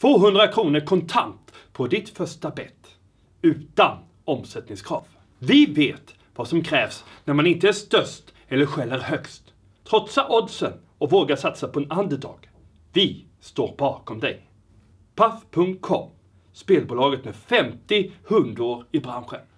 200 kronor kontant på ditt första bett utan omsättningskrav. Vi vet vad som krävs när man inte är störst eller skäller högst. Trotsa oddsen och våga satsa på en underdog. Vi står bakom dig. Paff.com, spelbolaget med 50 hundår i branschen.